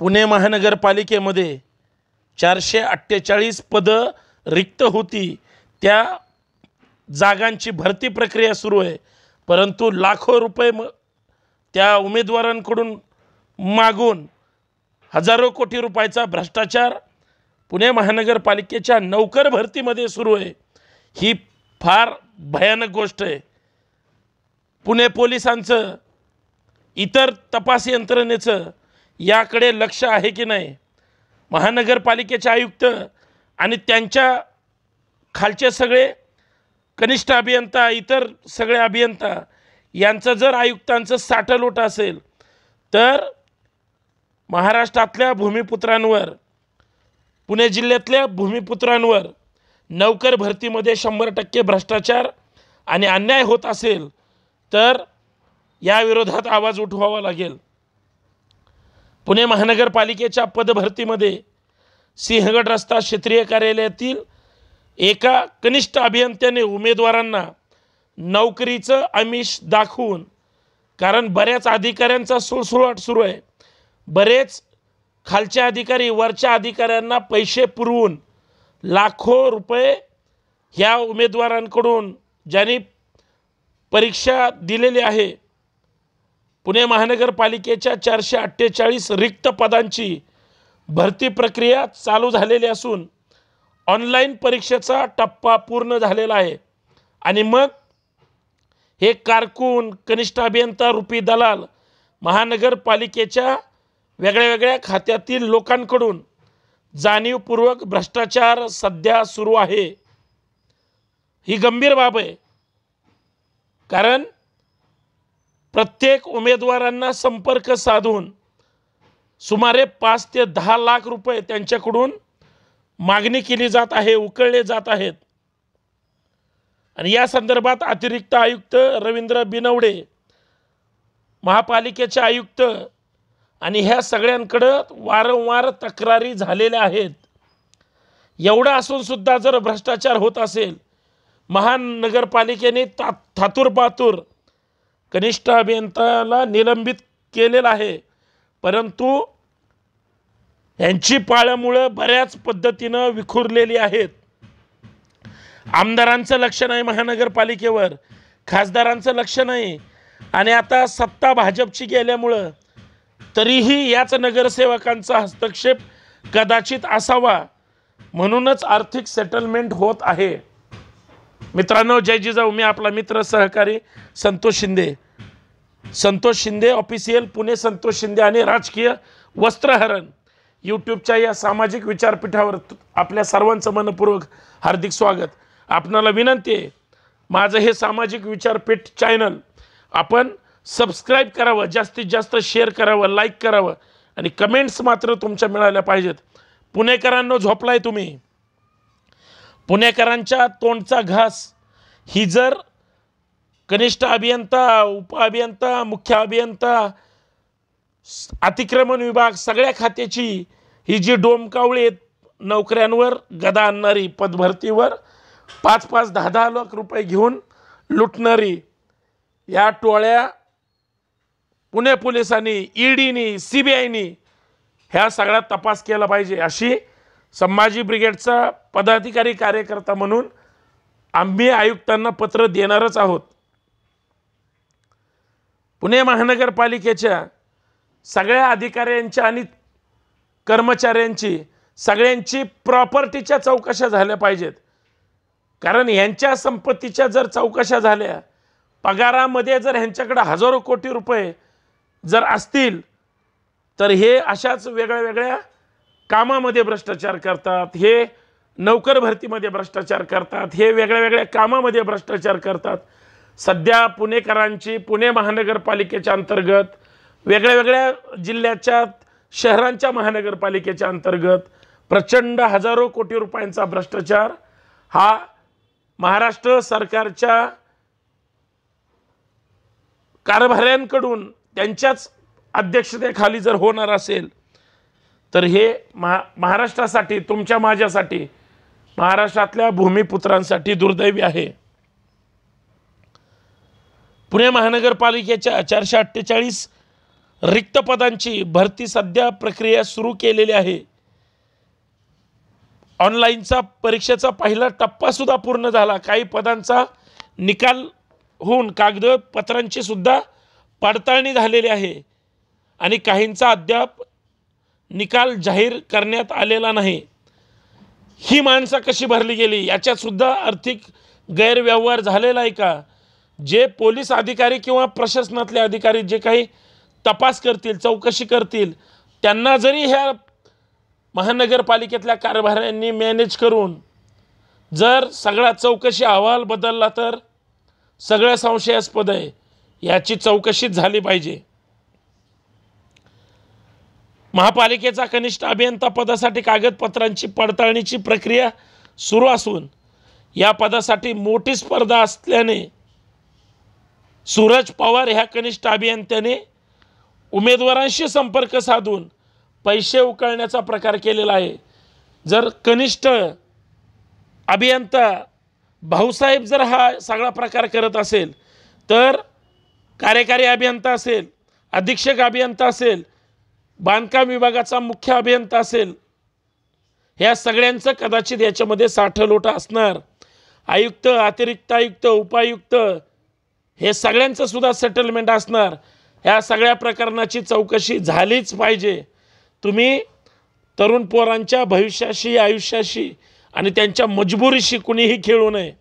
पुणे महानगरपालिकेमध्ये चारशे अठ्ठेचाळीस पदं रिक्त होती त्या जागांची भरती प्रक्रिया सुरू आहे परंतु लाखो रुपये म त्या उमेदवारांकडून मागून हजारो कोटी रुपयाचा भ्रष्टाचार पुणे महानगरपालिकेच्या नौकर भरतीमध्ये सुरू आहे ही फार भयानक गोष्ट आहे पुणे पोलिसांचं इतर तपास यंत्रणेचं याकडे लक्ष आहे की नाही महानगरपालिकेचे आयुक्त आणि त्यांच्या खालचे सगळे कनिष्ठ अभियंता इतर सगळे अभियंता यांचं जर आयुक्तांचं साठं लोट असेल तर महाराष्ट्रातल्या भूमिपुत्रांवर पुणे जिल्ह्यातल्या भूमिपुत्रांवर नोकर भरतीमध्ये शंभर टक्के भ्रष्टाचार आणि अन्याय होत असेल तर याविरोधात आवाज उठवावा लागेल पुणे महानगरपालिकेच्या पदभरतीमध्ये सिंहगड रस्ता क्षेत्रीय कार्यालयातील एका कनिष्ठ अभियंत्याने उमेदवारांना नोकरीचं आमिष दाखवून कारण बऱ्याच अधिकाऱ्यांचा सुळसुळाट सुरू आहे बरेच खालच्या अधिकारी वरच्या अधिकाऱ्यांना पैसे पुरवून लाखो रुपये ह्या उमेदवारांकडून ज्यांनी परीक्षा दिलेली आहे पुणे महानगरपालिकेच्या चारशे अठ्ठेचाळीस रिक्त पदांची भरती प्रक्रिया चालू झालेली असून ऑनलाईन परीक्षेचा टप्पा पूर्ण झालेला आहे आणि मग हे कारकून कनिष्ठ अभियंता रुपी दलाल महानगरपालिकेच्या वेगळ्या वेगळ्या खात्यातील लोकांकडून जाणीवपूर्वक भ्रष्टाचार सध्या सुरू आहे ही गंभीर बाब आहे कारण प्रत्येक उमेदवारांना संपर्क साधून सुमारे पाच ते दहा लाख रुपये त्यांच्याकडून मागणी केली जात आहे उकळले जात आहेत आणि या संदर्भात अतिरिक्त आयुक्त रवींद्र बिनवडे महापालिकेचे आयुक्त आणि ह्या सगळ्यांकडं वारंवार तक्रारी झालेल्या आहेत एवढं असूनसुद्धा जर भ्रष्टाचार होत असेल महानगरपालिकेने ता थातूर कनिष्ठ अभियंत्याला निलंबित केलेलं आहे परंतु यांची पाळ्यामुळं बऱ्याच पद्धतीनं विखुरलेली आहेत आमदारांचं लक्ष नाही महानगरपालिकेवर खासदारांचं लक्ष नाही आणि आता सत्ता भाजपची गेल्यामुळं तरीही याच नगरसेवकांचा हस्तक्षेप कदाचित असावा म्हणूनच आर्थिक सेटलमेंट होत आहे मित्रांनो जय जिजाऊ मी आपला मित्र सहकारी संतोष शिंदे संतोष शिंदे ऑफिशियल पुणे संतोष शिंदे आणि राजकीय वस्त्रहरण यूट्यूबच्या या सामाजिक विचारपीठावर आपल्या सर्वांचं मनपूर्वक हार्दिक स्वागत आपणाला विनंती आहे माझं हे सामाजिक विचारपीठ चॅनल आपण सबस्क्राईब करावं जास्तीत जास्त शेअर करावं लाईक करावं आणि कमेंट्स मात्र तुमच्या मिळाल्या पाहिजेत पुणेकरांनो झोपलाय तुम्ही पुणेकरांच्या तोंडचा घास ही जर कनिष्ठ अभियंता उप अभियंता मुख्य अभियंता अतिक्रमण विभाग सगळ्या खात्याची ही जी डोमकावळी आहेत नोकऱ्यांवर गदा आणणारी पदभरतीवर पाच पाच दहा दहा लाख रुपये घेऊन लुटणारी या टोळ्या पुणे पोलिसांनी ईडीनी e सी बी आयनी ह्या सगळ्या तपास केला पाहिजे अशी संभाजी ब्रिगेडचा पदाधिकारी कार्यकर्ता म्हणून आम्ही आयुक्तांना पत्र देणारच आहोत पुणे महानगरपालिकेच्या सगळ्या अधिकाऱ्यांच्या आणि कर्मचाऱ्यांची सगळ्यांची प्रॉपर्टीच्या चौकशा झाल्या पाहिजेत कारण यांच्या संपत्तीच्या जर चौकशा झाल्या पगारामध्ये जर ह्यांच्याकडे हजारो कोटी रुपये जर असतील तर हे अशाच वेगळ्या वेगळ्या कामामध्ये भ्रष्टाचार करतात हे नोकर भरतीमध्ये भ्रष्टाचार करतात हे वेगळ्या वेगळ्या कामामध्ये भ्रष्टाचार करतात सध्या पुणेकरांची पुणे महानगरपालिकेच्या अंतर्गत वेगळ्या वेगळ्या जिल्ह्याच्या शहरांच्या महानगरपालिकेच्या अंतर्गत प्रचंड हजारो कोटी रुपयांचा भ्रष्टाचार हा महाराष्ट्र सरकारच्या कारभाऱ्यांकडून त्यांच्याच अध्यक्षतेखाली जर होणार असेल तर हे महा महाराष्ट्रासाठी तुमच्या माझ्यासाठी महाराष्ट्रातल्या भूमिपुत्रांसाठी दुर्दैवी आहे पुणे महानगरपालिकेच्या चारशे अठ्ठेचाळीस रिक्त पदांची भरती सध्या प्रक्रिया सुरू केलेली आहे ऑनलाईनचा परीक्षेचा पहिला टप्पासुद्धा पूर्ण झाला काही पदांचा निकाल होऊन कागदपत्रांची सुद्धा पडताळणी झालेली आहे आणि काहींचा अद्याप निकाल जाहीर करण्यात आलेला नाही ही माणसं कशी भरली गेली याच्यातसुद्धा आर्थिक गैरव्यवहार झालेला आहे का जे पोलीस अधिकारी किंवा प्रशासनातले अधिकारी जे काही तपास करतील चौकशी करतील त्यांना जरी ह्या महानगरपालिकेतल्या कारभाऱ्यांनी मॅनेज करून जर सगळा चौकशी अहवाल बदलला तर सगळं संशयास्पद आहे याची चौकशी झाली पाहिजे महापालिकेचा कनिष्ठ अभियंता पदासाठी कागदपत्रांची पडताळणीची प्रक्रिया सुरू असून या पदासाठी मोठी स्पर्धा असल्याने सूरज पवार ह्या कनिष्ठ अभियंत्याने उमेदवारांशी संपर्क साधून पैसे उकळण्याचा प्रकार केलेला आहे जर कनिष्ठ अभियंता भाऊसाहेब जर हा सगळा प्रकार करत असेल तर कार्यकारी अभियंता असेल अधीक्षक अभियंता असेल बांधकाम विभागाचा मुख्य अभियंता असेल ह्या सगळ्यांचं कदाचित याच्यामध्ये साठ लोट असणार आयुक्त अतिरिक्त आयुक्त उपायुक्त हे सगळ्यांचं सुद्धा सेटलमेंट असणार ह्या सगळ्या प्रकरणाची चौकशी झालीच पाहिजे तुम्ही तरुण पोरांच्या भविष्याशी आयुष्याशी आणि त्यांच्या मजबुरीशी कुणीही खेळू नये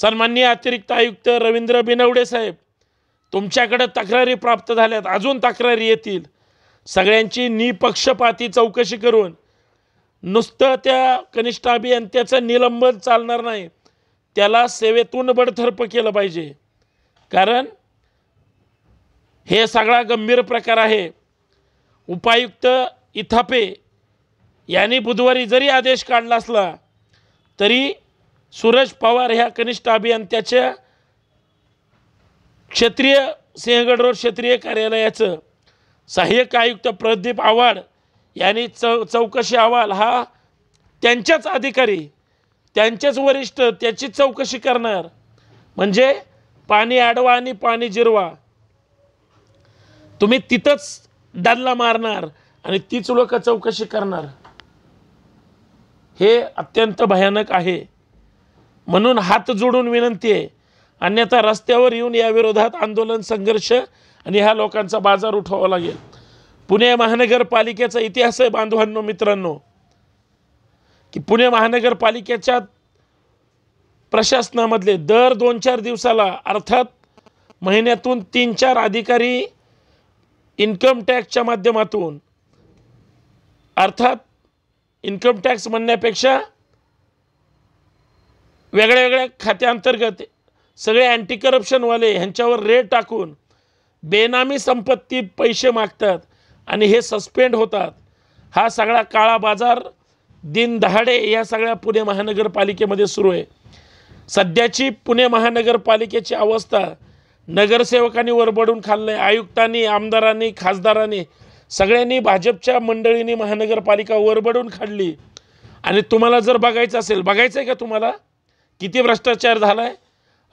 सन्माननीय अतिरिक्त आयुक्त रवींद्र बिनवडे साहेब तुमच्याकडे तक्रारी प्राप्त झाल्यात अजून तक्रारी येतील सगळ्यांची निपक्षपाती चौकशी करून नुसतं त्या कनिष्ठ अभियंत्याचं निलंबन चालणार नाही त्याला सेवेतून बडथर्प केलं पाहिजे कारण हे सगळा गंभीर प्रकार आहे उपायुक्त इथापे यांनी बुधवारी जरी आदेश काढला असला तरी सूरज पवार ह्या कनिष्ठ अभियंत्याच्या क्षेत्रीय सिंहगड रोड क्षेत्रीय कार्यालयाचं सहाय्यक आयुक्त प्रदीप आव्हाड यांनी चौ चौकशी अहवाल हा त्यांच्याच अधिकारी त्यांच्याच वरिष्ठ त्याची चौकशी करणार म्हणजे पाणी आडवा आणि पाणी जिरवा तुम्ही तिथंच डल्ला मारणार आणि तीच लोक चौकशी करणार हे अत्यंत भयानक आहे म्हणून हात जोडून विनंती आहे अन्यथा रस्त्यावर येऊन या विरोधात आंदोलन संघर्ष आणि ह्या लोकांचा बाजार उठवावा लागेल पुणे महानगरपालिकेचा इतिहास आहे बांधवांनो मित्रांनो की पुणे महानगरपालिकेच्या प्रशासनामधले दर दोन चार दिवसाला अर्थात महिन्यातून तीन चार अधिकारी इन्कम टॅक्सच्या माध्यमातून अर्थात इन्कम टॅक्स म्हणण्यापेक्षा वेगळ्या वेगळ्या खात्याअंतर्गत सगळे अँटी करप्शनवाले ह्यांच्यावर रेट टाकून बेनामी संपत्ती पैसे मागतात आणि हे सस्पेंड होतात हा सगळा काळा बाजार दिन दहाडे या सगळ्या पुणे महानगरपालिकेमध्ये सुरू आहे सध्याची पुणे महानगरपालिकेची अवस्था नगरसेवकांनी वरबडून खाल्लं आहे आयुक्तांनी आमदारांनी खासदारांनी सगळ्यांनी भाजपच्या मंडळींनी महानगरपालिका वरबडून खाल्ली आणि तुम्हाला जर बघायचं असेल बघायचं आहे का तुम्हाला किती भ्रष्टाचार झाला आहे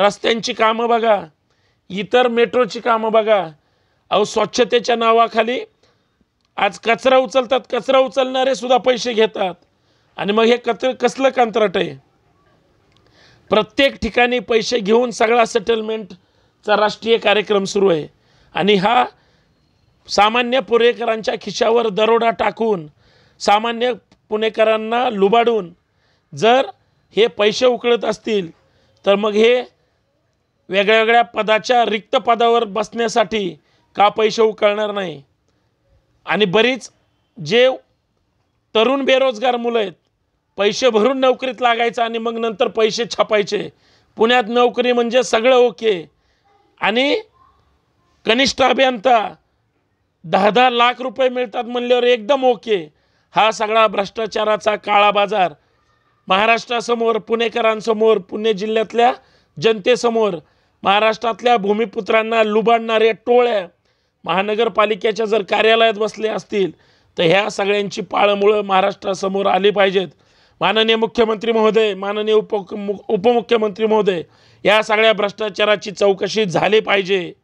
रस्त्यांची कामं बघा इतर मेट्रोची कामं बघा अहो स्वच्छतेच्या नावाखाली आज कचरा उचलतात कचरा उचलणारे सुद्धा पैसे घेतात आणि मग हे कचर कसलं कंत्राट आहे प्रत्येक ठिकाणी पैसे घेऊन सगळा सेटलमेंटचा राष्ट्रीय कार्यक्रम सुरू आहे आणि हा सामान्य पुणेकरांच्या खिशावर दरोडा टाकून सामान्य पुणेकरांना लुबाडून जर हे पैसे उकळत असतील तर मग हे वेगळ्या वेगळ्या पदाच्या रिक्त पदावर बसण्यासाठी का पैसे उकळणार नाही आणि बरीच जे तरुण बेरोजगार मुलं आहेत पैसे भरून नोकरीत लागायचं आणि मग नंतर पैसे छापायचे पुण्यात नोकरी म्हणजे सगळं ओके आणि कनिष्ठ अभियंता दहा दहा लाख रुपये मिळतात म्हणल्यावर एकदम ओके हा सगळा भ्रष्टाचाराचा काळा बाजार महाराष्ट्रासमोर पुणेकरांसमोर पुणे जिल्ह्यातल्या जनतेसमोर महाराष्ट्रातल्या भूमिपुत्रांना लुबाडणाऱ्या टोळ्या महानगरपालिकेच्या जर कार्यालयात बसले असतील तर ह्या सगळ्यांची पाळमुळं महाराष्ट्रासमोर आली पाहिजेत माननीय मुख्यमंत्री महोदय माननीय उप उपमुख्यमंत्री महोदय या सगळ्या भ्रष्टाचाराची चौकशी झाली पाहिजे